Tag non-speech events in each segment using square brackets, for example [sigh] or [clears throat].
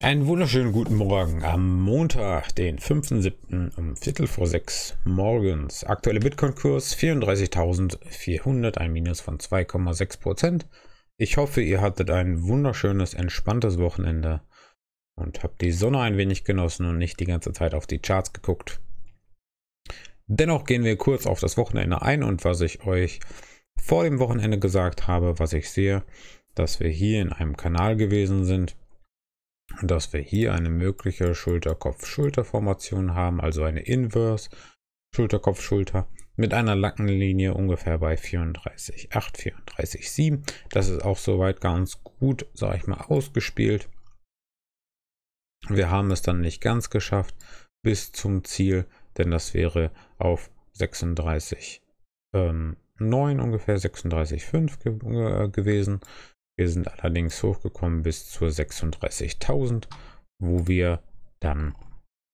Einen wunderschönen guten Morgen am Montag, den 5.7. um Viertel vor sechs morgens. Aktuelle Bitcoin-Kurs 34.400, ein Minus von 2,6%. Ich hoffe, ihr hattet ein wunderschönes, entspanntes Wochenende und habt die Sonne ein wenig genossen und nicht die ganze Zeit auf die Charts geguckt. Dennoch gehen wir kurz auf das Wochenende ein und was ich euch vor dem Wochenende gesagt habe, was ich sehe, dass wir hier in einem Kanal gewesen sind dass wir hier eine mögliche Schulter-Kopf-Schulter-Formation haben, also eine Inverse Schulter-Kopf-Schulter mit einer Lackenlinie ungefähr bei 34,8, 34,7. Das ist auch soweit ganz gut, sage ich mal, ausgespielt. Wir haben es dann nicht ganz geschafft bis zum Ziel, denn das wäre auf 36,9 ähm, ungefähr 36,5 ge äh, gewesen. Wir sind allerdings hochgekommen bis zur 36.000, wo wir dann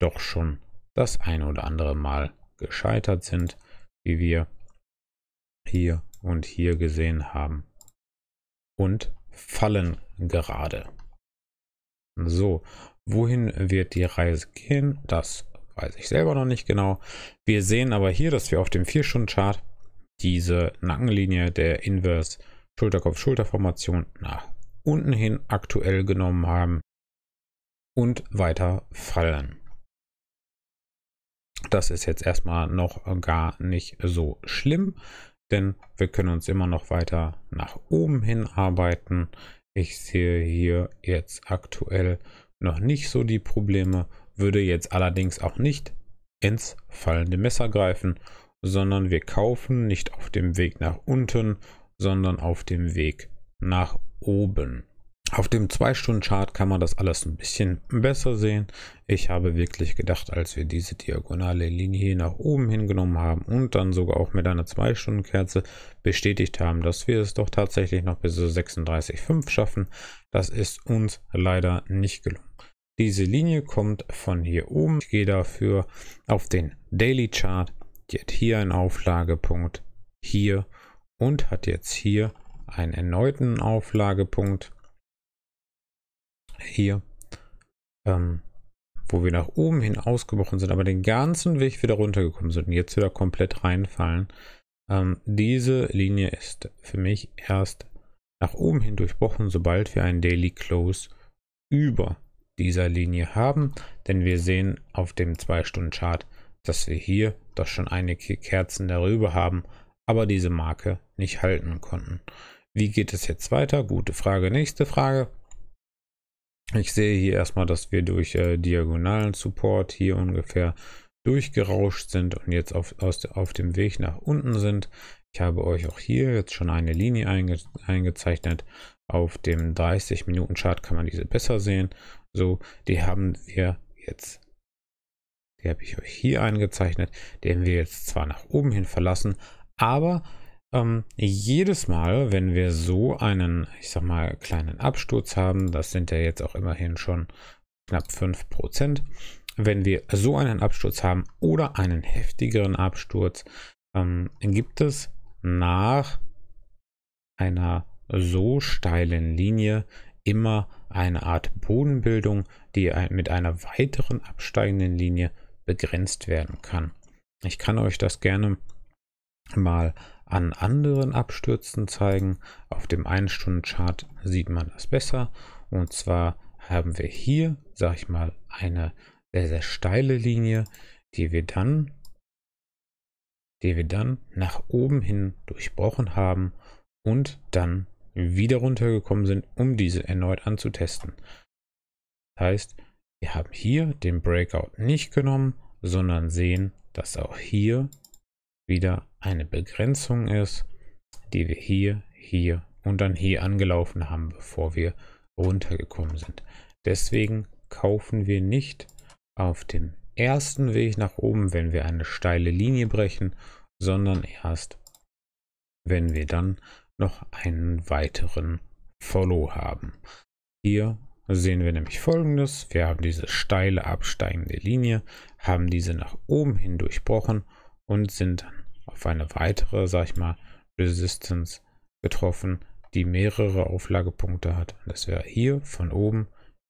doch schon das ein oder andere Mal gescheitert sind, wie wir hier und hier gesehen haben. Und fallen gerade. So, wohin wird die Reise gehen? Das weiß ich selber noch nicht genau. Wir sehen aber hier, dass wir auf dem 4-Stunden-Chart diese Nackenlinie der Inverse Schulterkopf-Schulterformation nach unten hin aktuell genommen haben und weiter fallen. Das ist jetzt erstmal noch gar nicht so schlimm, denn wir können uns immer noch weiter nach oben hin arbeiten. Ich sehe hier jetzt aktuell noch nicht so die Probleme, würde jetzt allerdings auch nicht ins fallende Messer greifen, sondern wir kaufen nicht auf dem Weg nach unten, sondern auf dem Weg nach oben. Auf dem 2-Stunden-Chart kann man das alles ein bisschen besser sehen. Ich habe wirklich gedacht, als wir diese diagonale Linie nach oben hingenommen haben und dann sogar auch mit einer 2-Stunden-Kerze bestätigt haben, dass wir es doch tatsächlich noch bis 36,5 schaffen. Das ist uns leider nicht gelungen. Diese Linie kommt von hier oben. Ich gehe dafür auf den Daily Chart. Die hat hier einen Auflagepunkt, hier und hat jetzt hier einen erneuten Auflagepunkt. Hier, ähm, wo wir nach oben hin ausgebrochen sind, aber den ganzen Weg wieder runtergekommen sind und jetzt wieder komplett reinfallen. Ähm, diese Linie ist für mich erst nach oben hin durchbrochen, sobald wir einen Daily Close über dieser Linie haben, denn wir sehen auf dem 2-Stunden-Chart, dass wir hier doch schon einige Kerzen darüber haben aber diese Marke nicht halten konnten. Wie geht es jetzt weiter? Gute Frage. Nächste Frage. Ich sehe hier erstmal, dass wir durch äh, diagonalen Support hier ungefähr durchgerauscht sind und jetzt auf, aus, auf dem Weg nach unten sind. Ich habe euch auch hier jetzt schon eine Linie einge, eingezeichnet. Auf dem 30-Minuten-Chart kann man diese besser sehen. So, die haben wir jetzt die habe ich euch hier eingezeichnet, den wir jetzt zwar nach oben hin verlassen, aber ähm, jedes Mal, wenn wir so einen, ich sag mal, kleinen Absturz haben, das sind ja jetzt auch immerhin schon knapp 5%, wenn wir so einen Absturz haben oder einen heftigeren Absturz, ähm, gibt es nach einer so steilen Linie immer eine Art Bodenbildung, die mit einer weiteren absteigenden Linie begrenzt werden kann. Ich kann euch das gerne mal an anderen Abstürzen zeigen. Auf dem 1-Stunden-Chart sieht man das besser. Und zwar haben wir hier, sage ich mal, eine sehr, sehr steile Linie, die wir dann die wir dann nach oben hin durchbrochen haben und dann wieder runtergekommen sind, um diese erneut anzutesten. Das heißt, wir haben hier den Breakout nicht genommen, sondern sehen, dass auch hier wieder eine Begrenzung ist, die wir hier, hier und dann hier angelaufen haben, bevor wir runtergekommen sind. Deswegen kaufen wir nicht auf dem ersten Weg nach oben, wenn wir eine steile Linie brechen, sondern erst, wenn wir dann noch einen weiteren Follow haben. Hier sehen wir nämlich folgendes. Wir haben diese steile absteigende Linie, haben diese nach oben hin durchbrochen und sind dann auf eine weitere, sag ich mal, Resistance getroffen, die mehrere Auflagepunkte hat. das wäre hier von oben,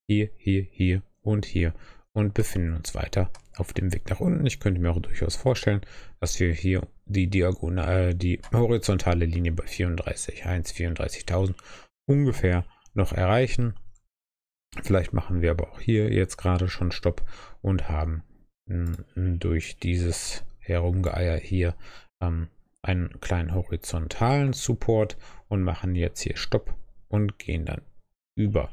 hier, hier, hier und hier. Und befinden uns weiter auf dem Weg nach unten. Ich könnte mir auch durchaus vorstellen, dass wir hier die Diagonale, äh, die horizontale Linie bei 34.1, 34.000 ungefähr noch erreichen. Vielleicht machen wir aber auch hier jetzt gerade schon Stopp und haben durch dieses herumgeeier hier ähm, einen kleinen horizontalen Support und machen jetzt hier Stopp und gehen dann über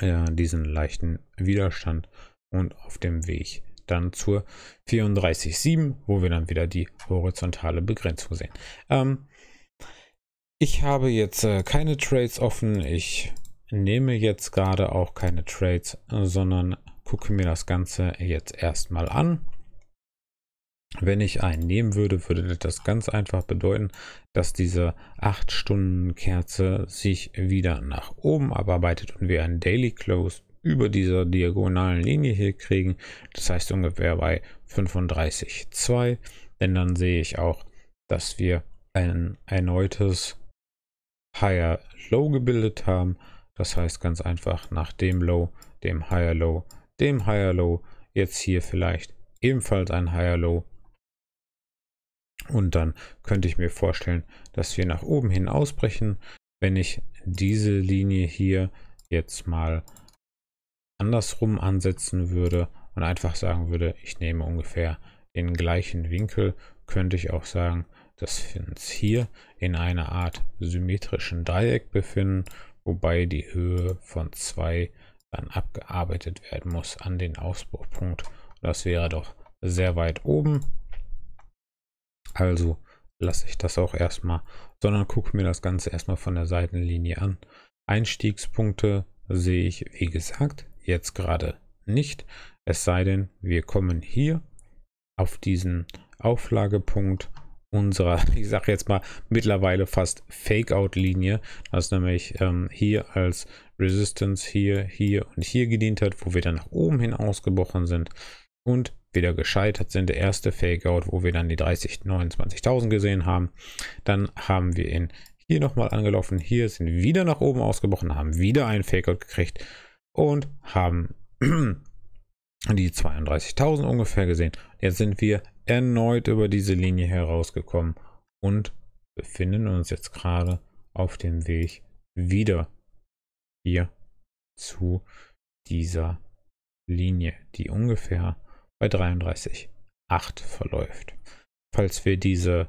äh, diesen leichten Widerstand und auf dem Weg dann zur 34.7, wo wir dann wieder die horizontale Begrenzung sehen. Ähm, ich habe jetzt äh, keine Trades offen. Ich nehme jetzt gerade auch keine Trades, sondern gucke mir das Ganze jetzt erstmal an. Wenn ich einen nehmen würde, würde das ganz einfach bedeuten, dass diese 8-Stunden-Kerze sich wieder nach oben abarbeitet und wir einen Daily Close über dieser diagonalen Linie hier kriegen. Das heißt ungefähr bei 35,2. Denn dann sehe ich auch, dass wir ein erneutes Higher Low gebildet haben. Das heißt ganz einfach nach dem Low, dem Higher Low, dem Higher Low, jetzt hier vielleicht ebenfalls ein Higher Low und dann könnte ich mir vorstellen, dass wir nach oben hin ausbrechen. Wenn ich diese Linie hier jetzt mal andersrum ansetzen würde und einfach sagen würde, ich nehme ungefähr den gleichen Winkel, könnte ich auch sagen, dass wir uns hier in einer Art symmetrischen Dreieck befinden, wobei die Höhe von 2 dann abgearbeitet werden muss an den Ausbruchpunkt. Das wäre doch sehr weit oben also lasse ich das auch erstmal, sondern gucke mir das Ganze erstmal von der Seitenlinie an. Einstiegspunkte sehe ich, wie gesagt, jetzt gerade nicht. Es sei denn, wir kommen hier auf diesen Auflagepunkt unserer, [laughs] ich sage jetzt mal, mittlerweile fast Fake-Out-Linie, das nämlich ähm, hier als Resistance hier, hier und hier gedient hat, wo wir dann nach oben hin ausgebrochen sind und wieder gescheitert sind. Der erste Fakeout, wo wir dann die 30.29.000 gesehen haben. Dann haben wir ihn hier nochmal angelaufen. Hier sind wieder nach oben ausgebrochen, haben wieder einen Fakeout gekriegt und haben [clears throat] die 32.000 ungefähr gesehen. Jetzt sind wir erneut über diese Linie herausgekommen und befinden uns jetzt gerade auf dem Weg wieder hier zu dieser Linie, die ungefähr bei 33,8 verläuft. Falls wir diese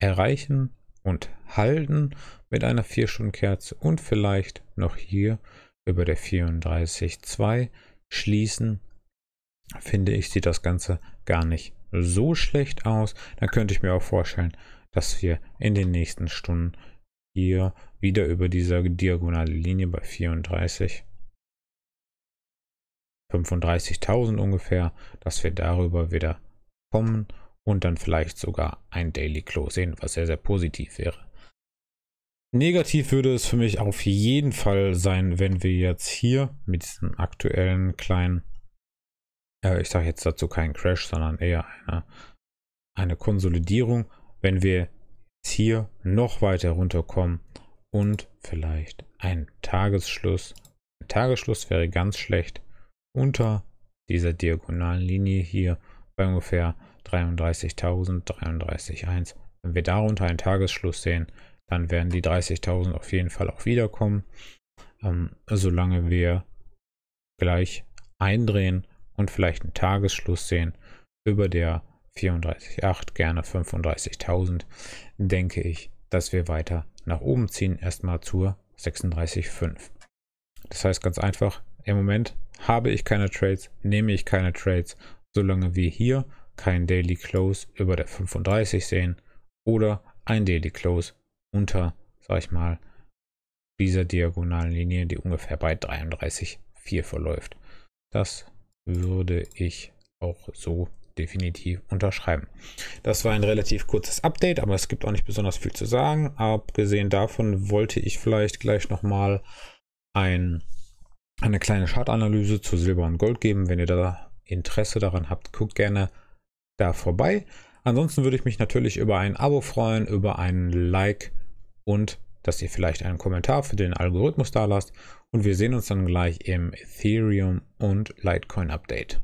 erreichen und halten mit einer 4-Stunden-Kerze und vielleicht noch hier über der 34,2 schließen, finde ich, sieht das Ganze gar nicht so schlecht aus. Dann könnte ich mir auch vorstellen, dass wir in den nächsten Stunden hier wieder über dieser diagonale Linie bei 34 35.000 ungefähr, dass wir darüber wieder kommen und dann vielleicht sogar ein Daily Close sehen, was sehr, sehr positiv wäre. Negativ würde es für mich auf jeden Fall sein, wenn wir jetzt hier mit diesem aktuellen kleinen, äh, ich sage jetzt dazu keinen Crash, sondern eher eine, eine Konsolidierung, wenn wir jetzt hier noch weiter runterkommen und vielleicht ein Tagesschluss. Ein Tagesschluss wäre ganz schlecht, unter dieser diagonalen Linie hier bei ungefähr 33.000, 33.1. Wenn wir darunter einen Tagesschluss sehen, dann werden die 30.000 auf jeden Fall auch wiederkommen, ähm, solange wir gleich eindrehen und vielleicht einen Tagesschluss sehen über der 34,8, gerne 35.000, denke ich, dass wir weiter nach oben ziehen, erstmal zur 36,5. Das heißt ganz einfach, im Moment habe ich keine Trades, nehme ich keine Trades, solange wir hier kein Daily Close über der 35 sehen oder ein Daily Close unter, sag ich mal, dieser diagonalen Linie, die ungefähr bei 33,4 verläuft. Das würde ich auch so definitiv unterschreiben. Das war ein relativ kurzes Update, aber es gibt auch nicht besonders viel zu sagen. Abgesehen davon wollte ich vielleicht gleich nochmal ein eine kleine Chartanalyse zu Silber und Gold geben. Wenn ihr da Interesse daran habt, guckt gerne da vorbei. Ansonsten würde ich mich natürlich über ein Abo freuen, über ein Like und dass ihr vielleicht einen Kommentar für den Algorithmus da lasst. Und wir sehen uns dann gleich im Ethereum und Litecoin Update.